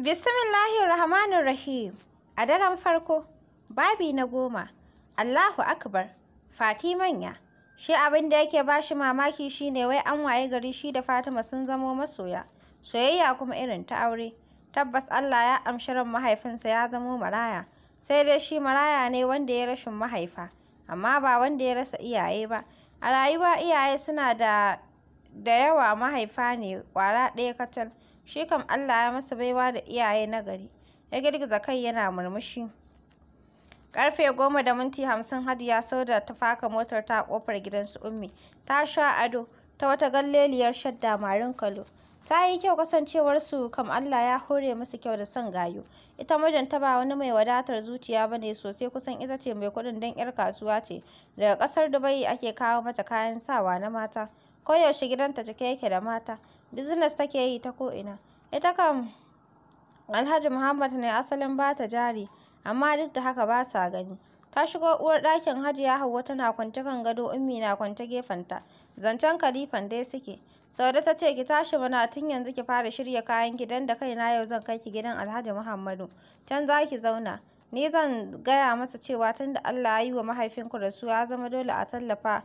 Rahim. A daren farko, babi na goma, Allahu Akbar, Fati manya. Shi abin da yake ba shi mamaki shi ne wai an waye gari shi da Fatima sun zamo masoya, soyayya kuma irin ta aure. Tabbas Allah ya amshi ran mahaifinsa ya zamo maraya, sai dai shi maraya ne wanda ya rashin mahaifa, amma ba wanda ya rasa iyaye ba. A rayuwa iyaye suna da da yawa mahaifa ne ƙwara ɗaya katal shi kam Allah ya masa baiwa da iyaye na gari ya girgiza kai yana murmushi karfe goma da minti hamsin hadiya sauda ta faka motar ta kofar su ummi ta sha ado ta wata galleliyar shadda marin kalo ta yi kyau kasancewar su kam Allah ya hore musu kyau da son gayu ita mijin ta ba wani mai wadatar zuciya ba ne sosai kusan ita ce mai kuɗin don 'yar kasuwa ce daga ƙasar Dubai ake kawo mata kayan sawa na mata koyaushe gidanta cike yake da mata business take yi ta ko'ina ita kam alhaji muhammad ne asalin ba ta jari amma duk da haka ba sa gani ta shigo uwar ɗakin hajiya hauwa tana kwance kan gado ummi na kwance gefenta zancen kalifan dai suke saude ta ce ki tashi mana tun yanzu ki fara shirya kayan gidan da na yau zan kai ki gidan alhaji muhammadu can za ki zauna ni zan gaya masa cewa tun da allah ya yi wa mahaifinku rasuwa ya zama dole a tallafa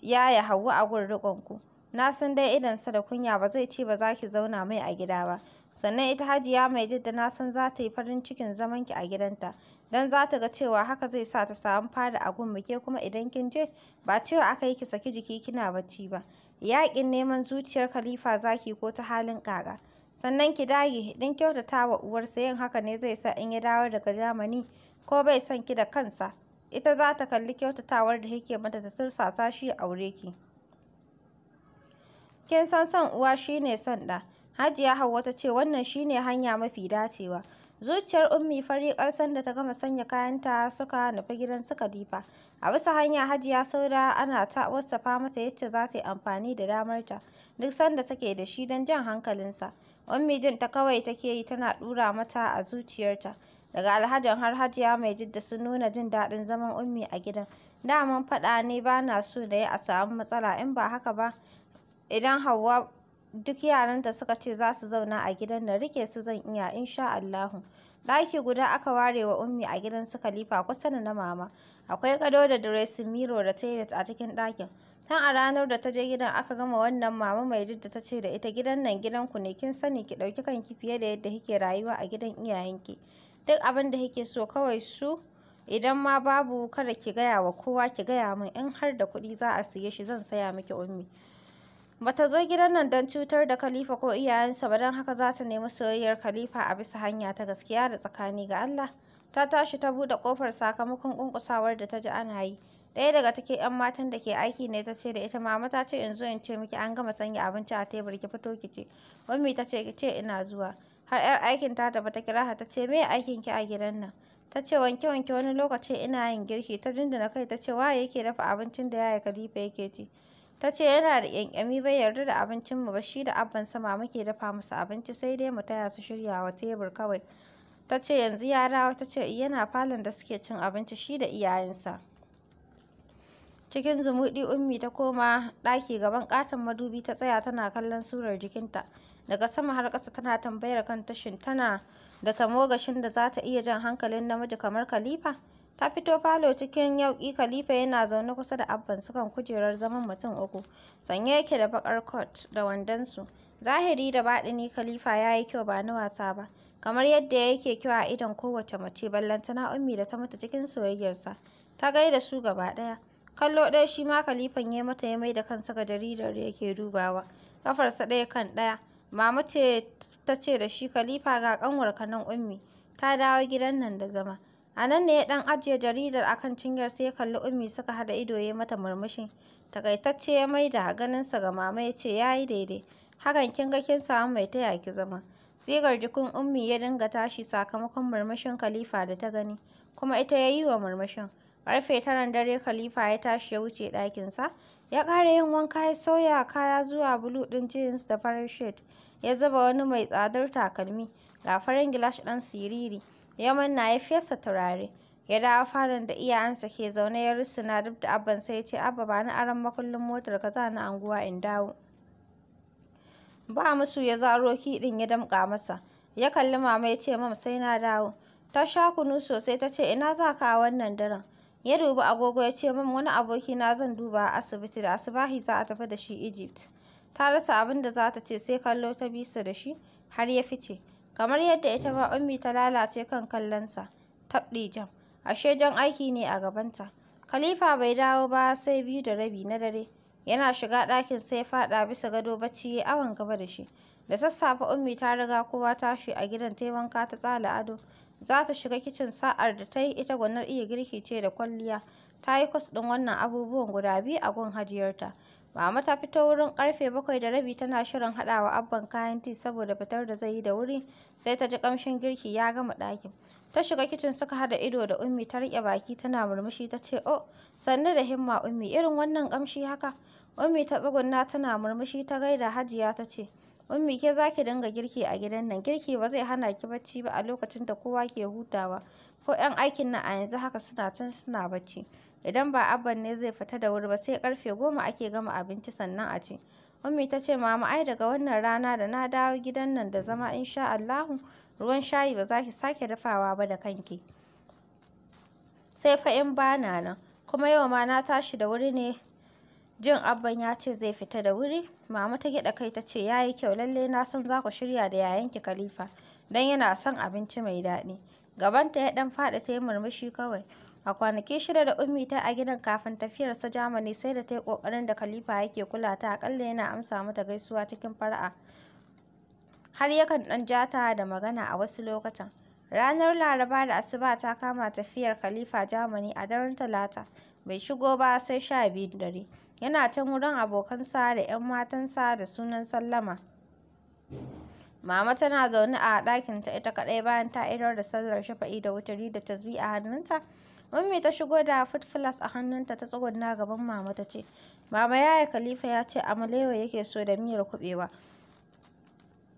yaya hauwa a gun ku na san dai idonsa da kunya ba zai ce ba za ki zauna mai a gida ba sannan ita hajiya mai jidda na san za ta yi farin cikin zaman ki a gidanta don za ta ga cewa haka zai sa ta samu fada a gun muke kuma idan kin je ba cewa aka yi ki saki jiki kina bacci ba yaƙin neman zuciyar khalifa zaki ko ta halin ƙaƙa sannan ki dage din kyautata wa uwarsa yin haka ne zai sa in ya dawo daga Jamani ko bai son ki da kansa ita za ta kalli kyautatawar da yake mata ta tursasa shi ya aure ki Kin san son uwa shine ne son ɗa. Hajiya Hauwa ta ce wannan shine hanya mafi dacewa. Zuciyar Ummi fariƙar da ta gama sanya kayanta suka nufi gidan suka difa. A bisa hanya Hajiya Sauda ana ta wasafa mata yadda za ta yi amfani da damarta duk sanda take da shi don jan hankalinsa. Ummi jin ta kawai take yi tana ɗura mata a zuciyarta. daga alhajin har hajiya mai jidda sun nuna jin daɗin zaman ummi a gidan daman faɗa ne ba na so na yi a samu matsala in ba haka ba idan Hauwa duk yaranta suka ce za su zauna a gidan nan rike su zan iya insha Allahu. Ɗaki guda aka ware wa Ummi a gidan su Khalifa kusa da na mama. Akwai gado da dressing mirror da toilet a cikin ɗakin. Tun a ranar da ta je gidan aka gama wannan mama mai jidda ta ce da ita gidan nan gidan ku ne kin sani ki ɗauki kanki fiye da yadda kike rayuwa a gidan iyayenki. Duk abin da kike so kawai su idan ma babu kada ki gaya wa kowa ki gaya min in har da kuɗi za a siye shi zan saya miki Ummi. Bata zo gidan nan don cutar da Khalifa ko iyayensa ba don haka za ta nemi soyayyar Khalifa a bisa hanya ta gaskiya da tsakani ga Allah. Ta tashi ta buɗe kofar sakamakon kunkusawar da ta ji ana yi. Ɗaya daga take 'yan matan da ke aiki ne ta ce da ita mama ta ce in zo in ce miki an gama sanya abinci a tebur ki fito ki ce. mummy ta ce ki ce ina zuwa. Har 'yar aikin ta da bata kira ta ce me aikin ki a gidan nan? ta ce wanke-wanke wani lokaci ina yin girki ta jinjina kai ta ce waye yake dafa abincin da yaya khalifa yake ci ta ce yana da ƙyanƙyami bai yarda da abincinmu ba shi da abban sama muke dafa musu abinci sai dai mu taya su shirya wa tebur kawai ta ce yanzu ya dawo ta ce yana falon da suke cin abinci shi da iyayensa cikin zumuɗi ummi ta koma ɗaki gaban ƙaton madubi ta tsaya tana kallon surar jikinta daga sama har ƙasa tana tambayar kan tashin tana da tamogashin da za ta iya jan hankalin namiji kamar khalifa Ta fito falo cikin yauƙi Khalifa yana zaune kusa da Abban su kan kujerar zaman mutum uku. Sanye yake da baƙar kot da wandonsu. Zahiri da baɗini Khalifa ya yi kyau ba na wasa ba. Kamar yadda yake kyau a idon kowace mace ballantana ummi da ta mutu cikin soyayyarsa. Ta gaida su gaba ɗaya. Kallo ɗaya shi ma Khalifan ya mata ya mai da kansa ga jaridar da yake dubawa. Ƙafarsa ɗaya kan ɗaya. Mama ta ce da shi Khalifa ga ƙanwarka nan ummi. Ta dawo gidan nan da zama. A nan ne ya ɗan ajiye jaridar a kan cinyar sai ya kalli Ummi suka haɗa ido ya mata murmushi. Takaitacce ya maida ganinsa ga mama ya ce ya yi daidai. Hakan kin ga kin samu mai taya ki zama. Tsigar jikin Ummi ya dinga tashi sakamakon murmushin Khalifa da ta gani, kuma ita ya yi wa murmushin. Ƙarfe taran dare Khalifa ya tashi ya wuce ɗakinsa, ya ƙara yin wanka ya sauya kaya zuwa bulu ɗin jeans da farin shirt. ya zuba wani mai tsadar takalmi, ga farin gilash ɗan siriri. ya na ya fesa turare ya dawo falon da iyayensa ke zaune ya na, duk da abban sai ya ce abba ba ni aron makullin motar ka za ni anguwa in dawo ba musu ya zaro kiɗin ya damƙa masa ya kalli mama ya ce mam sai na dawo ta sha kunu sosai ta ce ina za ka wannan daren ya dubi agogo ya ce min wani aboki na zan duba a asibiti da asibahi za a tafi da shi egypt ta rasa abin da za ta ce sai kallo ta bisa da shi har ya fice kamar yadda ita ma Ummi ta lalace kan kallonsa. Tabɗi jam, ashe jan aiki ne a gabanta. Khalifa bai dawo ba sai biyu da rabi na dare. Yana shiga ɗakin sai faɗa bisa gado bacci ya awon gaba da shi. Da sassafe Ummi ta riga kowa tashi a gidan ta wanka ta tsala ado. Za ta shiga kicin sa'ar da ta yi ita gwanar iya girki ce da kwalliya. Ta yi kwas ɗin wannan abubuwan guda biyu a gun hajiyarta. Mama ta fito wurin ƙarfe bakwai da rabi tana shirin haɗawa Abban kayan ti saboda fitar da zai yi da wuri, sai ta ji kamshin girki ya gama ɗakin. Ta shiga kicin suka haɗa ido da Ummi ta riƙe baki tana murmushi ta ce, "Oh, sannu da himma Ummi, irin wannan ƙamshi haka." Ummi ta tsugunna tana murmushi ta gaida Hajiya ta ce, "Ummi ke za ki dinga girki a gidan nan, girki ba zai hana ki bacci ba a lokacin da kowa ke hutawa, ko 'yan aikin nan a yanzu haka suna can suna bacci." idan ba abban ne zai fita da wuri ba sai karfe goma ake gama abinci sannan a ci ummi ta ce mama ai daga wannan rana da na dawo gidan nan da zama insha Allahu ruwan shayi ba za ki sake dafawa ba da kanki sai fa in bana nan kuma yau ma na tashi da wuri ne jin abban ya ce zai fita da wuri mama ta gida kai ta ce yayi kyau lalle na san za ku shirya da yayanki khalifa Dan yana son abinci mai daɗi gabanta ya ɗan faɗi ta yi murmushi kawai A kwanaki shida da Ummi ta a gidan kafin tafiyarsa Germany sai da ta yi ƙoƙarin da Khalifa yake kula ta aƙalla yana amsa mata gaisuwa cikin fara'a. Har yakan ɗan ja ta da magana a wasu lokutan. Ranar Laraba da Asuba ta kama tafiyar Khalifa Germany a daren Talata. Bai shigo ba sai sha biyun dare. Yana can wurin abokansa da 'yan matansa da sunan sallama. Mama tana zaune a ɗakinta ita kaɗai bayan ta idar da sallar shafa'i da wuturi da tasbih a hannunta. Mummy ta shigo da food plus a hannunta ta tsuguna gaban mama ta ce, Mama yaya Khalifa ya ce amalewa yake so da miyar kuɓewa.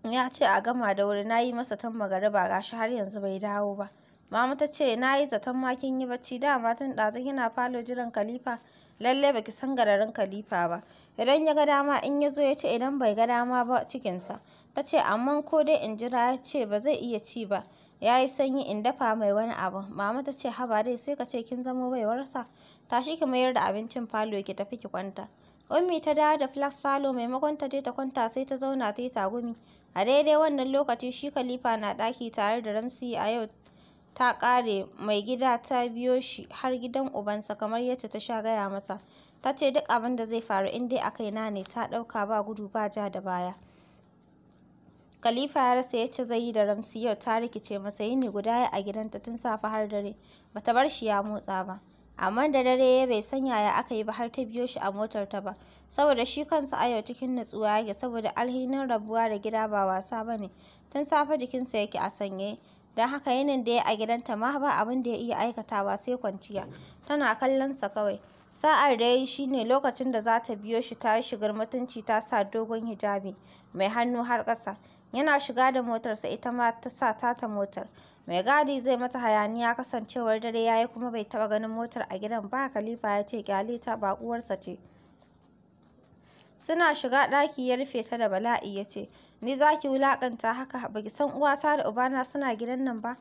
Ya ce a gama da wuri na yi masa tan magariba gashi har yanzu bai dawo ba. Mama ta ce na yi zaton ma kin yi bacci dama tun ɗazu kina falo jiran Khalifa. Lalle baki san gararin Khalifa ba. Idan ya ga dama in ya zo ya ce idan bai ga dama ba cikinsa. Ta ce amma ko dai in jira ya ce ba zai iya ci ba. ya yi sanyi in dafa mai wani abu mama ta ce haba dai sai ka ce kin zamo baiwarsa tashi ki mayar da abincin falo ki tafi ki kwanta ummi ta dawo da flas falo maimakon ta je ta kwanta sai ta zauna ta yi tagumi a daidai wannan lokaci shi khalifa na ɗaki tare da ramsi a yau ta ƙare mai gida ta biyo shi har gidan ubansa kamar yadda ta sha gaya masa ta ce duk abin da zai faru in dai a kaina ne ta ɗauka ba gudu ba ja da baya Khalifa ya rasa ce zai yi da Ramsi yau ta rikice masa yini guda a gidanta tun safe har dare bata bar shi ya motsa ba. amma da dare ya bai san yaya aka yi ba har ta biyo shi a motar ta ba saboda shi kansa a yau cikin natsuwa yake saboda alhinin rabuwa da gida ba wasa ba ne, tun safe jikinsa yake a sanye don haka yinin da ya a gidanta ma ba abin da ya iya aikatawa sai kwanciya tana kallon sa kawai sa'ar da ya yi shi ne lokacin da za ta biyo shi ta yi shigar mutunci ta sa dogon hijabi mai hannu har ƙasa yana shiga da motarsa ita ma ta sa tata motar mai gadi zai mata hayaniya kasancewar dare ya yayi kuma bai taba ganin motar a gidan ba khalifa ya ce kyale ta bakuwarsa ce suna shiga ɗaki ya rufe ta da bala'i ya ce ni za ki wulaƙanta haka ba ki san uwata da ubana suna gidan nan ba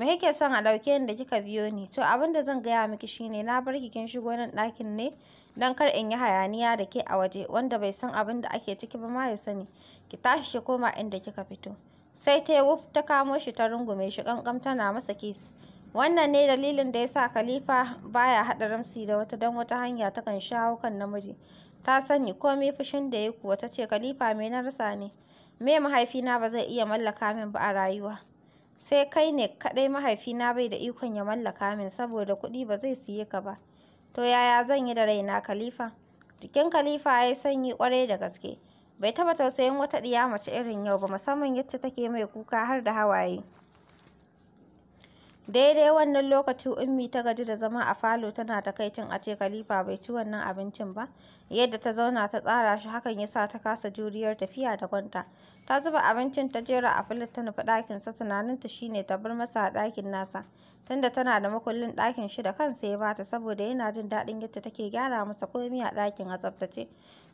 me kike son a ɗauke ni da kika biyo ni to abin da zan gaya miki shine na bar ki kin shigo nan ɗakin ne don kar in yi hayaniya da ke a waje wanda bai san abin da ake ciki ba ma ya sani ki tashi ki koma inda kika fito sai ta yi wuf ta kamo shi ta rungume shi kankam tana masa kisi wannan ne dalilin da ya sa khalifa baya haɗa ramsi da wata dan wata hanya takan shawo kan namiji ta sani komai fushin da ya kuwa ta ce khalifa me na rasa ne me mahaifina ba zai iya mallaka min ba a rayuwa sai kai ne kaɗai mahaifina bai da ikon ya mallaka min saboda kuɗi ba zai siye ka ba to yaya zan yi da raina khalifa jikin khalifa ya yi sanyi ƙwarai da gaske bai taɓa tausayin wata ɗiya mace irin yau ba musamman yacce take mai kuka har da hawaye Daidai wannan lokacin Ummi ta gaji da zama a falo tana takaicin a ce Khalifa bai ci wannan abincin ba. Yadda ta zauna ta tsara shi hakan ya sa ta kasa juriyar tafiya da kwanta. Ta zuba abincin ta jera a filet ta nufi tunanin ta shine ta bar masa a ɗakin nasa. Tunda tana da makullin ɗakin shi da kansa ya bata saboda yana jin daɗin yadda take gyara masa komai a ɗakin a tsaftace.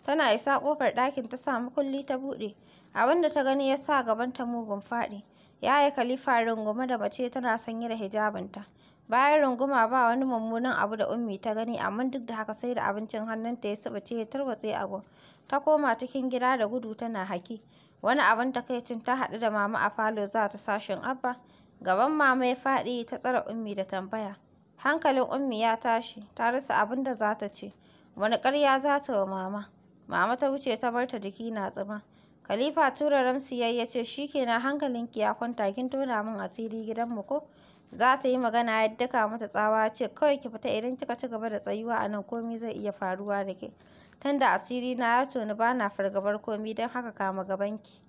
Tana isa ƙofar ɗakin ta sa makulli ta buɗe. Abin da ta gani ya sa ta mugun faɗi. Ya yi kalifa, rungume da mace tana sanye da hijabinta. Bayan runguma ba wani mummunan abu da Ummi ta gani amma duk da haka sai da abincin hannunta ya ce ya tarwatse a Ta koma cikin gida da gudu tana haki. Wani abun takaicin ta haɗu da mama a falo za ta sashin Abba. Gaban mama ya faɗi ta tsare Ummi da tambaya. Hankalin Ummi ya tashi, ta rasa abin da za ta ce. Wani ƙarya za ta wa mama? Mama ta wuce ta bar ta jiki na tsima Khalifa tura Ramsi yayi ya ce ke hankalinki ya kwanta kin tona min asiri gidanmu ko za ta yi magana ya daka mata tsawa ce kawai ki fita idan kika ci gaba da tsayuwa a nan komai zai iya faruwa da ke tunda asiri na ya toni ba na fargabar komi don haka kama gabanki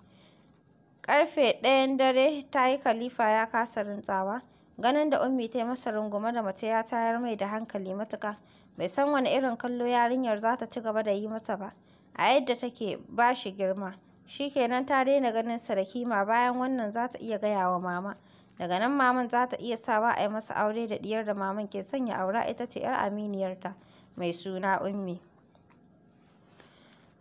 karfe ɗayan dare ta yi khalifa ya kasa rintsawa ganin da ummi ta yi masa rungume da mace ya tayar mai da hankali matuka bai san wani irin kallo yarinyar za ta ci gaba da yi masa ba a yadda take ba shi girma Shi kenan ta daina ganin sa da kima bayan wannan za ta iya gaya wa mama. Daga nan maman za ta iya sawa a yi masa aure da diyar da maman ke son ya aura ita ce 'yar aminiyarta mai suna Ummi.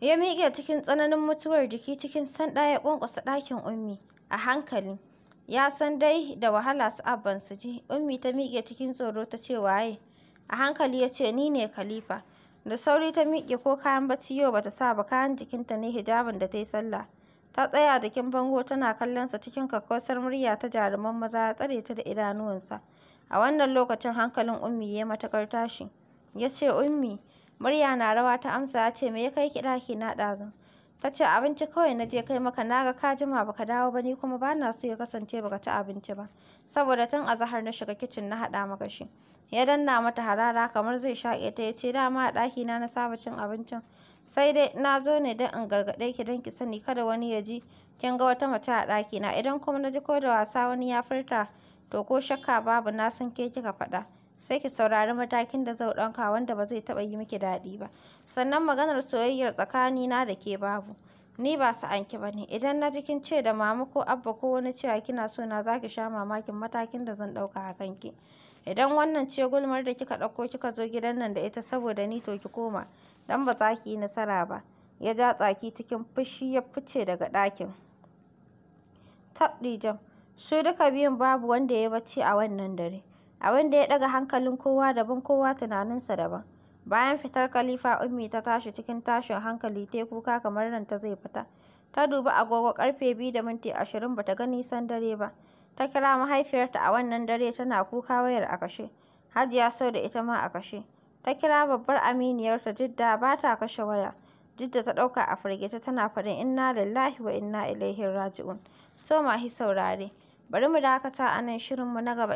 Ya miƙe cikin tsananin mutuwar jiki cikin sanda ya ƙwanƙwasa ɗakin Ummi a hankali. Ya san dai da wahala su abban ji. Ummi ta miƙe cikin tsoro ta ce waye? A hankali ya ce ni ne Khalifa. Da sauri ta miƙe ko kayan bacci yau bata sa ba kayan jikinta ne hijabin da ta yi sallah. Ta tsaya a jikin bango tana kallonsa cikin kakkausar murya ta jaruman maza ya tsare ta da idanuwansa. A wannan lokacin hankalin Ummi ya yi matuƙar tashi. Ya ce, Ummi, murya na rawa ta amsa ya ce, me ya kai ki ɗaki na ɗazun? ta ce abinci kawai na je kai maka na ga ka jima baka dawo ba ni kuma ba na so ya kasance baka ci abinci ba saboda tun azahar na shiga kicin na haɗa maka shi ya danna mata harara kamar zai shaƙe ta ya ce dama a ɗaki na na saba cin abincin sai dai na zo ne don in gargaɗe ki don ki sani kada wani ya ji kin ga wata mace a ɗaki na idan kuma na ji ko da wasa wani ya furta to ko shakka babu na san ke kika faɗa sai ki saurari matakin da zau ɗauka wanda ba zai taɓa yi miki daɗi ba sannan maganar soyayyar na da ke babu ni ba sa'anki ba ne idan na ji kin ce da mama ko abba ko wani cewa kina so na za ki sha mamakin matakin da zan ɗauka a kanki idan wannan ce gulmar da kika ɗauko kika zo gidan nan da ita saboda ni to ki koma dan ba za ki yi nasara ba ya ja tsaki cikin fushi ya fice daga ɗakin tab jam su duka biyun babu wanda ya bacci a wannan dare Abin da ya ɗaga hankalin kowa daban kowa tunaninsa daban. Bayan fitar kalifa Ummi ta tashi cikin tashin hankali ta kuka kamar ranta zai fita. Ta dubi agogo karfe biyu da minti ashirin bata ga nisan dare ba. Ta kira mahaifiyarta a wannan dare tana kuka wayar a kashe. Hajiya da ita ma a kashe. Ta kira babbar aminiyarta Jidda ba ta kashe waya. Jidda ta ɗauka a firgita tana faɗin inna lillahi wa inna ilaihi raji'un. ma hi saurare, bari mu dakata a nan shirinmu na gaba.